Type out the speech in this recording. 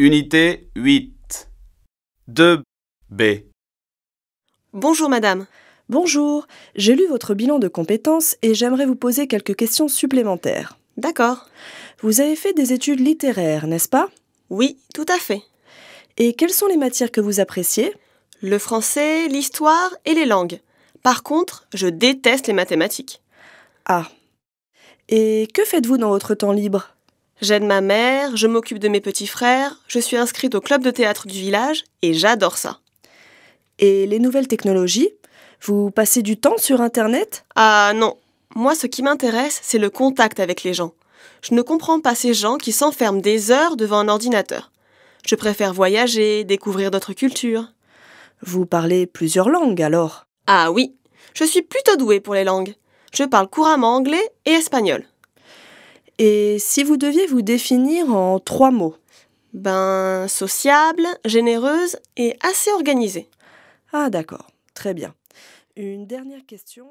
Unité 8. 2B. Bonjour madame. Bonjour, j'ai lu votre bilan de compétences et j'aimerais vous poser quelques questions supplémentaires. D'accord. Vous avez fait des études littéraires, n'est-ce pas Oui, tout à fait. Et quelles sont les matières que vous appréciez Le français, l'histoire et les langues. Par contre, je déteste les mathématiques. Ah. Et que faites-vous dans votre temps libre J'aide ma mère, je m'occupe de mes petits frères, je suis inscrite au club de théâtre du village et j'adore ça. Et les nouvelles technologies Vous passez du temps sur Internet Ah non, moi ce qui m'intéresse, c'est le contact avec les gens. Je ne comprends pas ces gens qui s'enferment des heures devant un ordinateur. Je préfère voyager, découvrir d'autres cultures. Vous parlez plusieurs langues alors Ah oui, je suis plutôt douée pour les langues. Je parle couramment anglais et espagnol. Et si vous deviez vous définir en trois mots Ben, sociable, généreuse et assez organisée. Ah d'accord, très bien. Une dernière question.